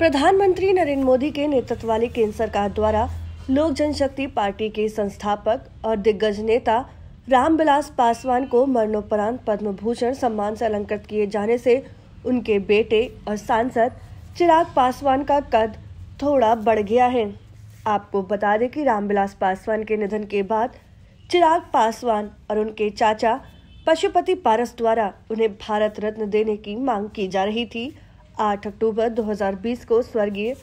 प्रधानमंत्री नरेंद्र मोदी के नेतृत्व वाली केंद्र सरकार द्वारा लोक जनशक्ति पार्टी के संस्थापक और दिग्गज नेता रामविलास पासवान को मरणोपरांत पद्म भूषण सम्मान से अलंकृत किए जाने से उनके बेटे और सांसद चिराग पासवान का कद थोड़ा बढ़ गया है आपको बता दें कि रामविलास पासवान के निधन के बाद चिराग पासवान और उनके चाचा पशुपति पारस द्वारा उन्हें भारत रत्न देने की मांग की जा रही थी 8 अक्टूबर 2020 को स्वर्गीय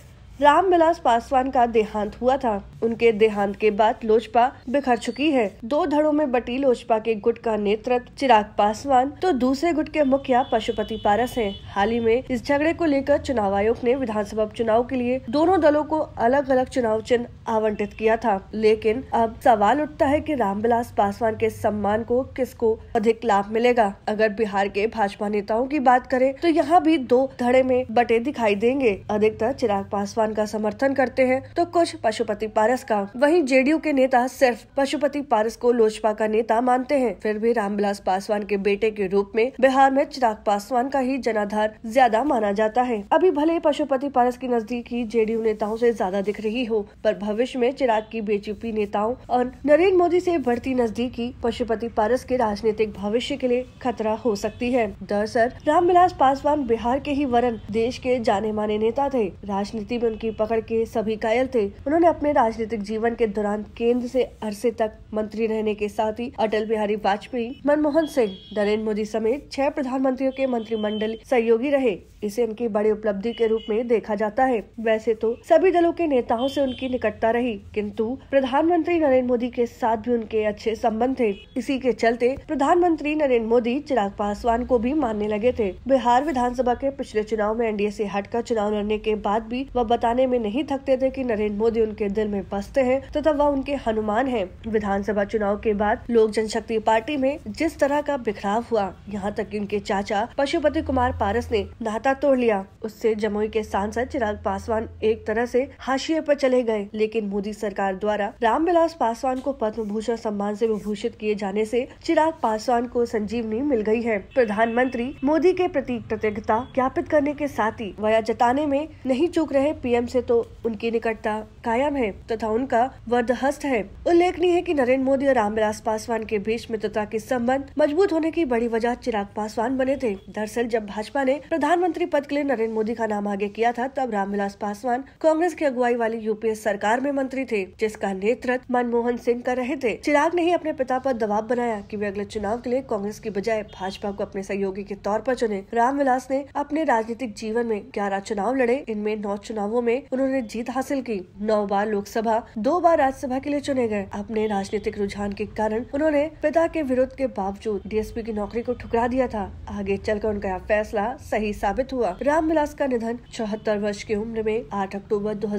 रामविलास पासवान का देहांत हुआ था उनके देहांत के बाद लोजपा बिखर चुकी है दो धड़ों में बटी लोजपा के गुट का नेतृत्व चिराग पासवान तो दूसरे गुट के मुखिया पशुपति पारस हैं। हाल ही में इस झगड़े को लेकर चुनाव आयोग ने विधानसभा चुनाव के लिए दोनों दलों को अलग अलग चुनाव चिन्ह आवंटित किया था लेकिन अब सवाल उठता है की रामविलास पासवान के सम्मान को किसको अधिक लाभ मिलेगा अगर बिहार के भाजपा नेताओं की बात करें तो यहाँ भी दो धड़े में बटे दिखाई देंगे अधिकतर चिराग पासवान आह्वान का समर्थन करते हैं तो कुछ पशुपति पारस का वहीं जेडीयू के नेता सिर्फ पशुपति पारस को लोजपा का नेता मानते हैं फिर भी रामविलास पासवान के बेटे के रूप में बिहार में चिराग पासवान का ही जनाधार ज्यादा माना जाता है अभी भले पशुपति पारस की नजदीकी जेडीयू नेताओं ऐसी ज्यादा दिख रही हो पर भविष्य में चिराग की बीजेपी नेताओं और नरेंद्र मोदी ऐसी बढ़ती नजदीकी पशुपति पारस के राजनीतिक भविष्य के लिए खतरा हो सकती है दरअसल रामविलास पासवान बिहार के ही वरन देश के जाने माने नेता थे राजनीति में उनकी पकड़ के सभी कायल थे उन्होंने अपने राजनीतिक जीवन के दौरान केंद्र से अरसे तक मंत्री रहने के साथ ही अटल बिहारी वाजपेयी मनमोहन सिंह नरेंद्र मोदी समेत छह प्रधानमंत्रियों के मंत्रिमंडल सहयोगी रहे इसे उनकी बड़ी उपलब्धि के रूप में देखा जाता है वैसे तो सभी दलों के नेताओं से उनकी निकटता रही किंतु प्रधानमंत्री नरेंद्र मोदी के साथ भी उनके अच्छे संबंध थे इसी के चलते प्रधानमंत्री नरेंद्र मोदी चिराग पासवान को भी मानने लगे थे बिहार विधानसभा के पिछले चुनाव में एनडीए से हटकर चुनाव लड़ने के बाद भी वह बता बताने में नहीं थकते थे कि नरेंद्र मोदी उनके दिल में बसते हैं तथा तो वह उनके हनुमान है विधानसभा चुनाव के बाद लोक जनशक्ति पार्टी में जिस तरह का बिखराव हुआ यहाँ तक कि उनके चाचा पशुपति कुमार पारस ने नाता तोड़ लिया उससे जमुई के सांसद चिराग पासवान एक तरह से हाशिए पर चले गए लेकिन मोदी सरकार द्वारा रामविलास पासवान को पद्म भूषण सम्मान से विभूषित किए जाने से चिराग पासवान को संजीवनी मिल गई है प्रधानमंत्री मोदी के प्रति कृतज्ञता ज्ञापित करने के साथ ही वया जताने में नहीं चूक रहे पी संयम से तो उनकी निकटता कायम है तथा उनका वर्दहस्त है उल्लेखनीय है कि नरेंद्र मोदी और रामविलास पासवान के बीच मित्रता के संबंध मजबूत होने की बड़ी वजह चिराग पासवान बने थे दरअसल जब भाजपा ने प्रधानमंत्री पद के लिए नरेंद्र मोदी का नाम आगे किया था तब रामविलास पासवान कांग्रेस की अगुवाई वाली यूपीए सरकार में मंत्री थे जिसका नेतृत्व मनमोहन सिंह कर रहे थे चिराग ने ही अपने पिता पर दबाव बनाया कि वे अगले चुनाव के लिए कांग्रेस की बजाय भाजपा को अपने सहयोगी के तौर पर चुने रामविलास ने अपने राजनीतिक जीवन में ग्यारह चुनाव लड़े इनमें नौ चुनावों में उन्होंने जीत हासिल की नौ बार लोकसभा दो बार राज्यसभा के लिए चुने गए अपने राजनीतिक रुझान के कारण उन्होंने पिता के विरोध के बावजूद डीएसपी की नौकरी को ठुकरा दिया था आगे चलकर उनका फैसला सही साबित हुआ रामविलास का निधन चौहत्तर वर्ष की उम्र में आठ अक्टूबर दो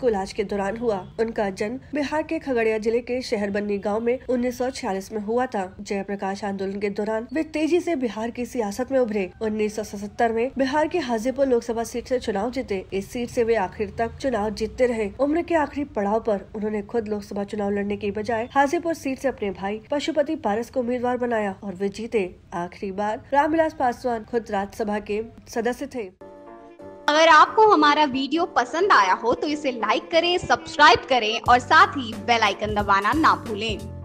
को इलाज के दौरान हुआ उनका जन्म बिहार के खगड़िया जिले के शहर बन्नी गाँव में उन्नीस में हुआ था जयप्रकाश आंदोलन के दौरान वे तेजी ऐसी बिहार की सियासत में उभरे उन्नीस में बिहार के हाजीपुर लोकसभा सीट ऐसी चुनाव जीते इस सीट ऐसी वे आखिर तक चुनाव जीतते रहे उम्र के आखिरी पड़ाव पर उन्होंने खुद लोकसभा चुनाव लड़ने के बजाय हाजीपुर सीट से अपने भाई पशुपति पारस को उम्मीदवार बनाया और वे जीते आखिरी बार रामविलास पासवान खुद राज्यसभा के सदस्य थे अगर आपको हमारा वीडियो पसंद आया हो तो इसे लाइक करें सब्सक्राइब करें और साथ ही बेल आइकन दबाना ना भूलें